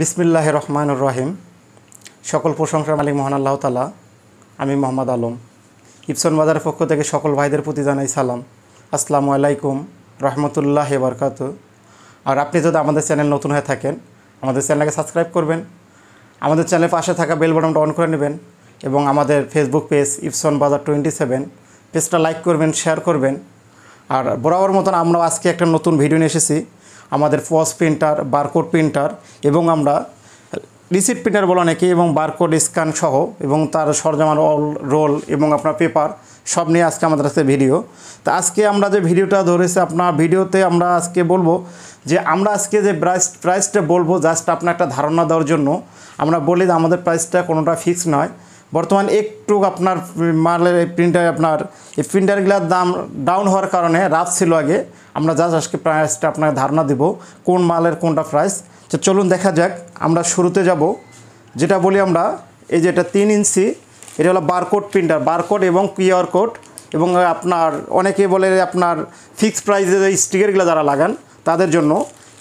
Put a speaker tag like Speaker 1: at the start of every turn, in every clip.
Speaker 1: বিসমিল্লাহ রহমানুর রহিম সকল প্রশংসার মালিক মোহন আল্লাহ তালা আমি মোহাম্মদ আলম ইপসন বাজারের পক্ষ থেকে সকল ভাইদের প্রতি জানাই সালাম আসসালামু আলাইকুম রহমতুল্লাহ বরকাত আর আপনি যদি আমাদের চ্যানেল নতুন হয়ে থাকেন আমাদের চ্যানেলকে সাবস্ক্রাইব করবেন আমাদের চ্যানেলের পাশে থাকা বেল বাটনটা অন করে নেবেন এবং আমাদের ফেসবুক পেজ ইপসন বাজার টোয়েন্টি সেভেন পেজটা লাইক করবেন শেয়ার করবেন আর বরাবর মতন আমরা আজকে একটা নতুন ভিডিও নিয়ে এসেছি আমাদের পজ প্রিন্টার বারকোড প্রিন্টার এবং আমরা রিসিপ্ট প্রিন্টার বলে অনেকে এবং বারকোড স্ক্যান সহ এবং তার সরঞ্জামার অল রোল এবং আপনার পেপার সব নিয়ে আজকে আমাদের আছে ভিডিও তা আজকে আমরা যে ভিডিওটা ধরেছি আপনার ভিডিওতে আমরা আজকে বলবো যে আমরা আজকে যে প্রাইস প্রাইসটা বলবো জাস্ট আপনার একটা ধারণা দেওয়ার জন্য আমরা বলি যে আমাদের প্রাইসটা কোনোটা ফিক্স নয় বর্তমান একটু আপনার মালের এই প্রিন্টার আপনার এই প্রিন্টারগুলোর দাম ডাউন হওয়ার কারণে রাত ছিল আগে আমরা জাস্ট আজকে প্রাইসটা আপনাকে ধারণা দেবো কোন মালের কোনটা প্রাইস তো চলুন দেখা যাক আমরা শুরুতে যাব যেটা বলি আমরা এই যে এটা তিন ইঞ্চি এটা হলো বারকোড প্রিন্টার বারকোড এবং কিউআর কোড এবং আপনার অনেকে বলে আপনার ফিক্সড প্রাইসে স্টিকারগুলো যারা লাগান তাদের জন্য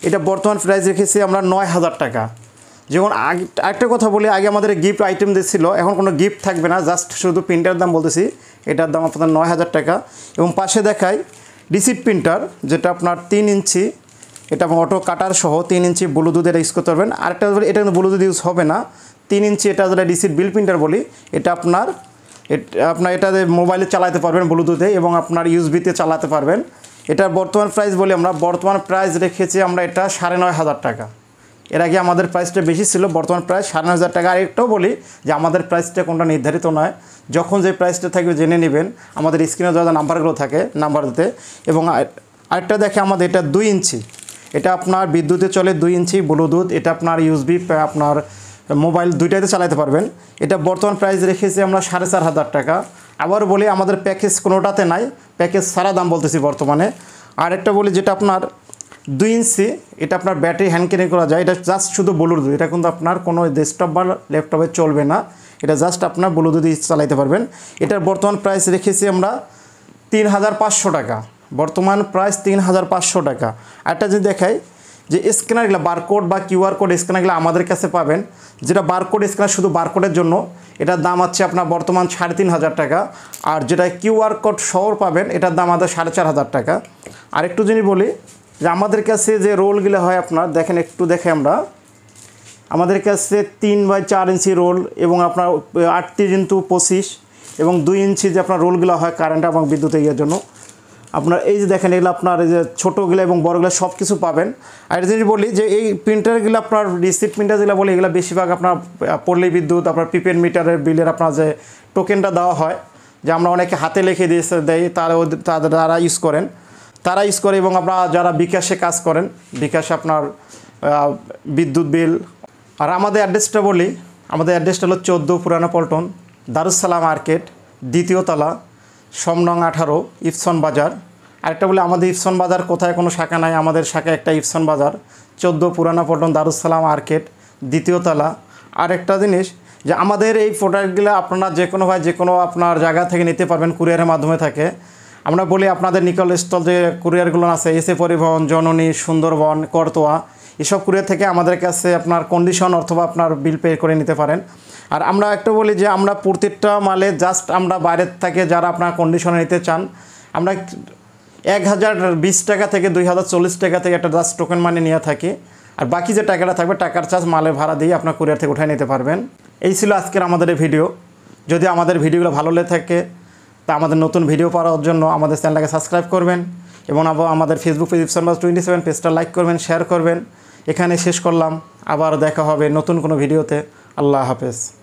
Speaker 1: এটা বর্তমান প্রাইস রেখেছি আমরা নয় হাজার টাকা যেমন আগে একটা কথা বলি আগে আমাদের গিফট আইটেম দিচ্ছিল এখন কোনো গিফট থাকবে না জাস্ট শুধু প্রিন্টারের দাম বলতেছি এটার দাম আপনার নয় হাজার টাকা এবং পাশে দেখায় ডিসি প্রিন্টার যেটা আপনার তিন ইঞ্চি এটা অটো কাটার সহ তিন ইঞ্চি ব্লুটুথ এটা ইউজ করতে পারবেন আরেকটা এটা কিন্তু ব্লুটুথ ইউজ হবে না তিন ইঞ্চি এটা যেটা ডিসিট বিল প্রিন্টার বলি এটা আপনার আপনার এটা মোবাইলে চালাতে পারবেন ব্লুটুথে এবং আপনার ইউজবিতে চালাতে পারবেন এটার বর্তমান প্রাইস বলি আমরা বর্তমান প্রাইস রেখেছি আমরা এটা সাড়ে নয় হাজার টাকা এর আগে আমাদের প্রাইসটা বেশি ছিল বর্তমান প্রায় সাড়ে হাজার টাকা আর একটাও বলি যে আমাদের প্রাইসটা কোনটা নির্ধারিত নয় যখন যে প্রাইসটা থাকবে জেনে নেবেন আমাদের স্ক্রিনে যা নাম্বারগুলো থাকে নাম্বার দিতে এবং আরেকটা দেখে আমাদের এটা দুই ইঞ্চি এটা আপনার বিদ্যুতে চলে দুই ইঞ্চি ব্লুটুথ এটা আপনার ইউসবি আপনার মোবাইল দুইটাইতে চালাতে পারবেন এটা বর্তমান প্রাইস রেখেছি আমরা সাড়ে চার হাজার টাকা আবার বলি আমাদের প্যাকেজ কোনোটাতে নাই প্যাকেজ সারা দাম বলতেছি বর্তমানে আর একটা বলি যেটা আপনার দুই ইঞ্চি এটা আপনার ব্যাটারি হ্যান্ড ক্যারি করা যায় এটা জাস্ট শুধু ব্লুটুথ এটা কিন্তু আপনার কোনো ডেস্কটপ বা ল্যাপটপে চলবে না এটা জাস্ট আপনার ব্লুটুথ চালাইতে পারবেন এটার বর্তমান প্রাইস রেখেছি আমরা তিন হাজার পাঁচশো টাকা বর্তমান প্রাইস তিন হাজার পাঁচশো টাকা একটা যদি দেখাই যে স্ক্যানারগুলো বারকোড বা কিউআর কোড স্ক্যানারগুলো আমাদের কাছে পাবেন যেটা বারকোড স্ক্যানার শুধু বারকোডের জন্য এটার দাম আছে আপনার বর্তমান সাড়ে তিন হাজার টাকা আর যেটা কিউআর কোড শহর পাবেন এটার দাম আমাদের সাড়ে চার হাজার টাকা আর একটু যদি বলি যে আমাদের কাছে যে রোলগুলো হয় আপনার দেখেন একটু দেখে আমরা আমাদের কাছে তিন বাই চার ইঞ্চি রোল এবং আপনার আটত্রিশ ইন্টু পঁচিশ এবং দুই ইঞ্চি যে আপনার রোলগুলো হয় কারেন্ট এবং বিদ্যুতের ইয়ের জন্য আপনার এই যে দেখেন এগুলো আপনার এই যে ছোটোগুলো এবং বড়গুলো সব কিছু পাবেন আর যদি বলি যে এই প্রিন্টারগুলো আপনার রিসিপ্ট প্রিন্টার যেগুলো বলি এগুলো বেশিরভাগ আপনার পল্লী বিদ্যুৎ আপনার প্রিপেড মিটারের বিলের আপনার যে টোকেনটা দেওয়া হয় যে আমরা অনেকে হাতে লিখে দিয়ে দেয় তারা তারা ইউজ করেন তারা ইউজ করে এবং আপনারা যারা বিকাশে কাজ করেন বিকাশে আপনার বিদ্যুৎ বিল আর আমাদের অ্যাড্রেসটা বলি আমাদের অ্যাড্রেসটা হলো চোদ্দো পুরানো পল্টন দারুসালাম মার্কেট দ্বিতীয়তলা সমনং আঠারো ইফসন বাজার আরেকটা বলে আমাদের ইফসন বাজার কোথায় কোনো শাখা নাই আমাদের শাখা একটা ইফসন বাজার চোদ্দো পুরানো পল্টন দারুসালাম মার্কেট দ্বিতীয়তলা একটা জিনিস যে আমাদের এই প্রোডাক্টগুলো আপনারা যে কোনোভাবে যে কোনো আপনার জায়গা থেকে নিতে পারবেন কুরিয়ারের মাধ্যমে থাকে আমরা বলি আপনাদের নিকটস্থল যে কুরিয়ারগুলো আছে এসে পরিবহন জননী সুন্দরবন করতোয়া এসব কুরিয়ার থেকে আমাদের কাছে আপনার কন্ডিশন অথবা আপনার বিল পে করে নিতে পারেন আর আমরা একটু বলি যে আমরা প্রত্যেকটা মালে জাস্ট আমরা বাইরের থেকে যারা আপনার কন্ডিশনে নিতে চান আমরা এক হাজার বিশ টাকা থেকে দুই হাজার চল্লিশ টাকা থেকে একটা জাস্ট টোকেন মানি নিয়ে থাকি আর বাকি যে টাকাটা থাকবে টাকার চার্জ মালের ভাড়া দিয়ে আপনার কুরিয়ার থেকে উঠাই নিতে পারবেন এই ছিল আজকের আমাদের ভিডিও যদি আমাদের ভিডিওগুলো ভালো লেগে থাকে তা আমাদের নতুন ভিডিও পাওয়ার জন্য আমাদের চ্যানেলটাকে সাবস্ক্রাইব করবেন এবং আবার আমাদের ফেসবুক পেজ ইপসন বাস টোয়েন্টি সেভেন পেজটা লাইক করবেন শেয়ার করবেন এখানে শেষ করলাম আবার দেখা হবে নতুন কোনো ভিডিওতে আল্লাহ হাফেজ